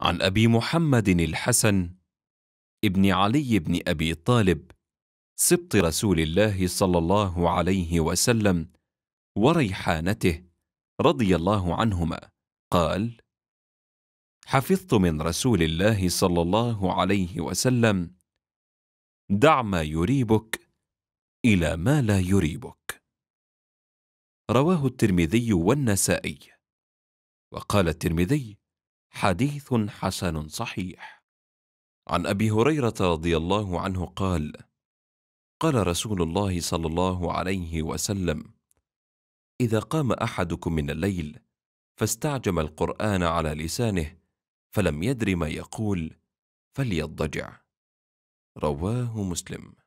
عن أبي محمد الحسن ابن علي بن أبي طالب سبط رسول الله صلى الله عليه وسلم وريحانته رضي الله عنهما قال حفظت من رسول الله صلى الله عليه وسلم دع ما يريبك الى ما لا يريبك رواه الترمذي والنسائي وقال الترمذي حديث حسن صحيح عن ابي هريره رضي الله عنه قال قال رسول الله صلى الله عليه وسلم اذا قام احدكم من الليل فاستعجم القران على لسانه فلم يدر ما يقول فليضجع رواه مسلم